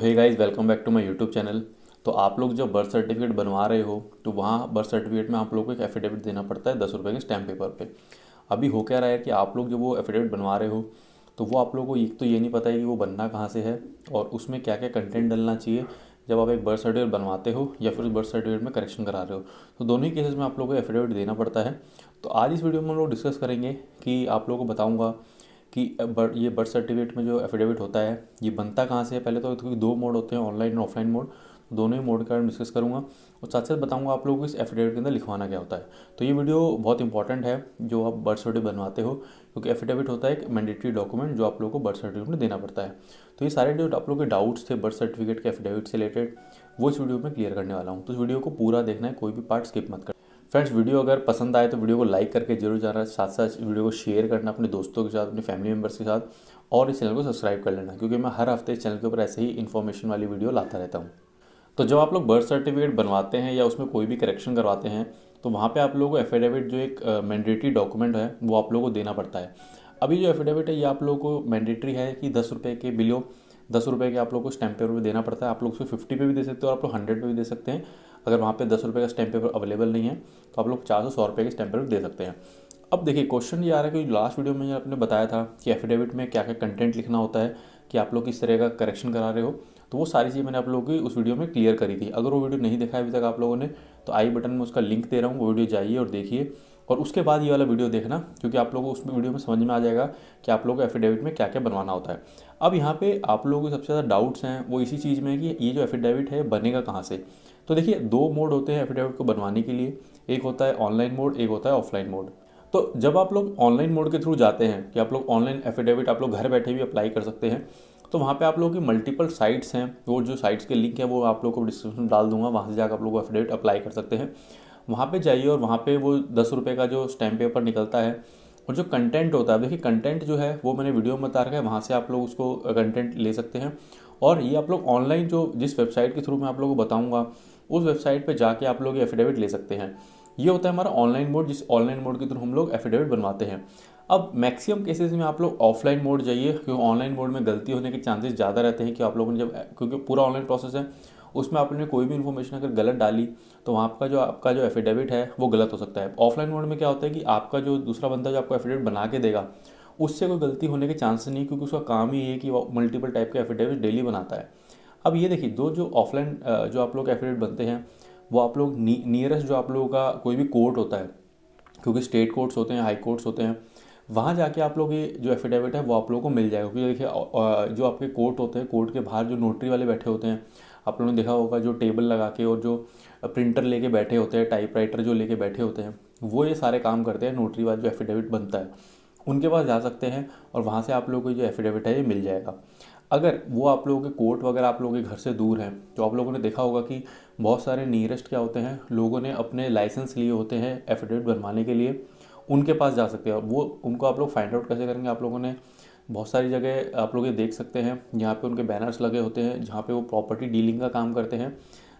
hey guys welcome back to my YouTube channel तो आप लोग जब बर्थ सर्टिफिकेट बनवा रहे हो तो वहाँ बर्थ सर्टिफिकेट में आप लोग को एक एफिडेविट देना पड़ता है दस रुपये के स्टैम्प पेपर पे अभी हो क्या रहा है कि आप लोग जब वो एफिडेविट बनवा रहे हो तो वो आप लोग को एक तो ये नहीं पता है कि वो बनना कहाँ से है और उसमें क्या क्या कंटेंट डलना चाहिए जब आप एक बर्थ सर्टिफिकेट बनवाते हो या फिर उस बर्थ सर्टिफिकेट में करेक्शन करा रहे हो तो दोनों ही केसेस में आप लोग को एफिडेविट देना पड़ता है तो आज इस वीडियो में हम लोग डिस्कस करेंगे कि आप लोग को बताऊँगा कि ये बर्थ सर्टिफिकेट में जो एफिडेविट होता है ये बनता कहाँ से है पहले तो क्योंकि दो मोड होते हैं ऑनलाइन और ऑफलाइन मोड दोनों ही मोड का डिस्कस करूँगा और साथ साथ बताऊँगा आप लोगों को इस एफिडेविट के अंदर लिखवाना क्या होता है तो ये वीडियो बहुत इंपॉर्टेंट है जो आप बर्थ सर्टिफिकेट बनवाते हो क्योंकि एफिडेविट होता है एक मैंडेटरी डॉक्यूमेंट जो आप लोगों को बर्थ सर्टिफिकेट में देना पड़ता है तो ये सारे जो आप लोगों के डाउट्स थे बर्थ सर्टिफिकेट के एफिडेविट से रिलेटेड वो इस वीडियो में क्लियर करने वाला हूँ तो इस वीडियो को पूरा देखना है कोई भी पार्ट स्किप मत कर फ्रेंड्स वीडियो अगर पसंद आए तो वीडियो को लाइक करके जरूर जाना साथ साथ वीडियो को शेयर करना अपने दोस्तों के साथ अपने फैमिली मेम्बर्स के साथ और इस चैनल को सब्सक्राइब कर लेना क्योंकि मैं हर हफ्ते इस चैनल के ऊपर ऐसे ही इन्फॉर्मेशन वाली वीडियो लाता रहता हूँ तो जब आप लोग बर्थ सर्टिफिकेट बनवाते हैं या उसमें कोई भी करेक्शन करवाते हैं तो वहाँ पर आप लोगों को एफिडेविट जो एक मैंडेटरी डॉक्यूमेंट है वो आप लोगों को देना पड़ता है अभी जो एफिडेविट है ये आप लोगों को मैंडेटरी है कि दस रुपये के बिलो दस रुपये के आप लोग को स्टैम्प पेपर पर देना पड़ता है आप लोग उसको फिफ्टी पे भी दे सकते हो और आप लोग हंड्रेड पे भी दे सकते हैं अगर वहाँ पे दस रुपये का स्टैम्प पेपर अवेलेबल नहीं है तो आप लोग चार सौ सौ रुपये के स्टैम्प पेपर दे सकते हैं अब देखिए क्वेश्चन ये आ रहा है कि लास्ट वीडियो में आपने बताया था कि एफिडेविट में क्या क्या कंटेंट लिखना होता है कि आप लोग किस तरह का करेक्शन करा रहे हो तो वो सारी चीज़ मैंने आप लोगों की उस वीडियो में क्लियर करी थी अगर वो वीडियो नहीं देखा है अभी तक आप लोगों ने तो आई बटन में उसका लिंक दे रहा हूँ वो वीडियो जाइए और देखिए और उसके बाद ये वाला वीडियो देखना क्योंकि आप लोगों को उस वीडियो में समझ में आ जाएगा कि आप लोगों को एफिडेविट में क्या क्या बनवाना होता है अब यहाँ पे आप लोगों के सबसे ज़्यादा डाउट्स हैं वो इसी चीज़ में है कि ये जो एफिडेविट है बनेगा कहाँ से तो देखिए दो मोड होते हैं एफिडेविट को बनवाने के लिए एक होता है ऑनलाइन मोड एक होता है ऑफलाइन मोड तो जब आप लोग ऑनलाइन मोड के थ्रू जाते हैं कि आप लोग ऑनलाइन एफिडेविट आप लोग घर बैठे भी अप्लाई कर सकते हैं तो वहाँ पे आप लोगों की मल्टीपल साइट्स हैं वो जो साइट्स के लिंक है वो आप लोग को डिस्क्रिप्शन डाल दूंगा वहाँ से जाकर आप लोग एफिडेविट अप्लाई कर सकते हैं वहाँ पे जाइए और वहाँ पे वो दस रुपये का जो स्टैम्प पेपर निकलता है और जो कंटेंट होता है देखिए कंटेंट जो है वो मैंने वीडियो में बता रखा है वहाँ से आप लोग उसको कंटेंट ले सकते हैं और ये आप लोग ऑनलाइन जो जिस वेबसाइट के थ्रू मैं आप लोगों को बताऊँगा उस वेबसाइट पर जाके आप लोग एफिडेविट ले सकते हैं ये होता है हमारा ऑनलाइन मोड जिस ऑनलाइन मोड के थ्रू हम लोग एफिडेविट बनवाते हैं अब मैक्सिमम केसेस में आप लोग ऑफलाइन मोड जाइए क्योंकि ऑनलाइन मोड में गलती होने के चांसेस ज़्यादा रहते हैं कि आप लोगों ने जब क्योंकि पूरा ऑनलाइन प्रोसेस है उसमें आपने कोई भी इन्फॉर्मेशन अगर गलत डाली तो वहाँ आपका जो आपका जो एफिडेविट है वो गलत हो सकता है ऑफलाइन मोड में क्या होता है कि आपका जो दूसरा बंदा जो आपको एफिडेविट बना के देगा उससे कोई गलती होने के चांसेस नहीं क्योंकि उसका काम ही है कि वो मल्टीपल टाइप के एफिडेविट डेली बनाता है अब ये देखिए दो जो ऑफलाइन जो आप लोग एफिडेविट बनते हैं वो आप लोग नियरेस्ट जो आप लोगों का कोई भी कोर्ट होता है क्योंकि स्टेट कोर्ट्स होते हैं हाई कोर्ट्स होते हैं वहाँ जाके आप लोग ये जो एफिडेविट है वो आप लोगों को मिल जाएगा क्योंकि देखिए जो आपके कोर्ट होते हैं कोर्ट के बाहर जो नोटरी वाले बैठे होते हैं आप लोगों ने देखा होगा जो टेबल लगा के और जो प्रिंटर लेके बैठे होते हैं टाइपराइटर जो लेके बैठे होते हैं वो ये सारे काम करते हैं नोटरी वाला जो एफिडेविट बनता है उनके पास जा सकते हैं और वहाँ से आप लोग को जो एफिडेविट है ये मिल जाएगा अगर वो आप लोगों के कोर्ट वगैरह आप लोगों के घर से दूर है तो आप लोगों ने देखा होगा कि बहुत सारे नियरेस्ट क्या होते हैं लोगों ने अपने लाइसेंस लिए होते हैं एफिडेविट बनवाने के लिए उनके पास जा सकते हैं वो उनको आप लोग फाइंड आउट कैसे करेंगे आप लोगों ने बहुत सारी जगह आप लोग ये देख सकते हैं जहाँ पे उनके बैनर्स लगे होते हैं जहाँ पे वो प्रॉपर्टी डीलिंग का काम करते हैं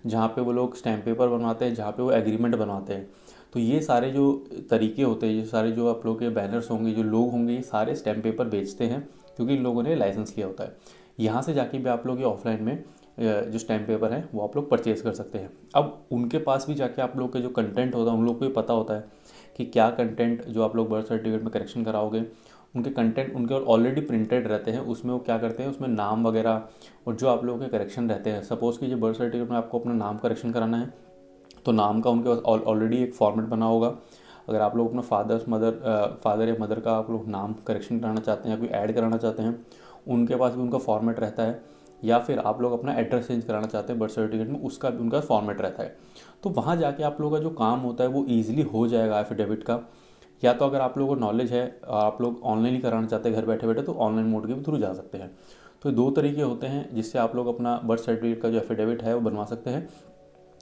जहाँ पे वो लोग स्टैम्प पेपर बनवाते हैं जहाँ पे वो एग्रीमेंट बनवाते हैं तो ये सारे जो तरीके होते हैं ये सारे जो आप लोग के बैनर्स होंगे जो लोग होंगे ये सारे स्टैम्प पेपर बेचते हैं क्योंकि इन लोगों ने लाइसेंस लिया होता है यहाँ से जाके भी आप लोग ये ऑफलाइन में जो स्टैम्प पेपर है वो आप लोग परचेज कर सकते हैं अब उनके पास भी जाके आप लोग के जो कंटेंट होता है उन लोग को भी पता होता है कि क्या कंटेंट जो आप लोग बर्थ सर्टिफिकेट में करेक्शन कराओगे उनके कंटेंट उनके ऑलरेडी प्रिंटेड रहते हैं उसमें वो क्या करते हैं उसमें नाम वगैरह और जो आप लोगों के करेक्शन रहते हैं सपोज़ कीजिए बर्थ सर्टिफिकेट में आपको अपना नाम करेक्शन कराना है तो नाम का उनके पास ऑलरेडी एक फॉर्मेट बना होगा अगर आप लोग अपना फादर्स मदर फादर या मदर का आप लोग नाम करेक्शन कराना चाहते हैं या कोई ऐड कराना चाहते हैं उनके पास भी उनका फॉर्मेट रहता है या फिर आप लोग अपना एड्रेस चेंज कराना चाहते हैं बर्थ सर्टिफिकेट में उसका भी उनका फॉर्मेट रहता है तो वहाँ जाके आप लोगों का जो काम होता है वो ईजिली हो जाएगा एफिडेविट का या तो अगर आप लोगों को नॉलेज है आप लोग ऑनलाइन ही कराना चाहते हैं घर बैठे बैठे तो ऑनलाइन मोड के भी थ्रू जा सकते हैं तो दो तरीके होते हैं जिससे आप लोग अपना बर्थ सर्टिफिकेट का जो एफिडेविट है वो बनवा सकते हैं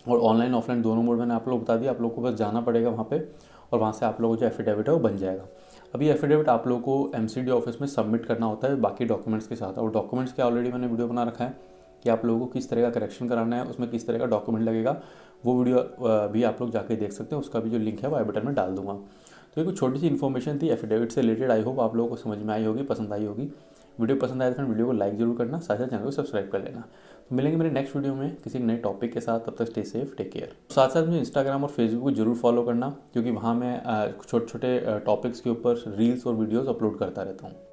और ऑनलाइन ऑफलाइन दोनों मोड मैंने आप लोग बता दिया आप लोग को बस जाना पड़ेगा वहाँ पर और वहाँ से आप लोगों को जो एफिडेविट है वो बन जाएगा अभी एफिडेविट आप लोगों को एम ऑफिस में सबमिट करना होता है बाकी डॉक्यूमेंट्स के साथ और डॉक्यूमेंट्स के ऑलरेडी मैंने वीडियो बना रखा है कि आप लोगों को किस तरह का करेक्शन कराना है उसमें किस तरह का डॉक्यूमेंट लगेगा वो वीडियो भी आप लोग जाके देख सकते हैं उसका भी जो लिंक है वो आई बटन में डाल दूंगा तो ये कुछ छोटी सी इन्फॉर्मेशन थी एफिडेविट से रिलेटेड आई होप आप लोगों को समझ में आई होगी पसंद आई होगी वीडियो पसंद आए तो वीडियो को लाइक जरूर करना साथ ही चैनल को सब्सक्राइब कर लेना तो मिलेंगे मेरे नेक्स्ट वीडियो में किसी नए टॉपिक के साथ तब तक स्टे सेफ टेक केयर साथ साथ मुझे इंस्टाग्राम और फेसबुक को जरूर फॉलो करना क्योंकि वहाँ मैं छोटे छोटे टॉपिक्स के ऊपर रील्स और वीडियोज़ अपलोड करता रहता हूँ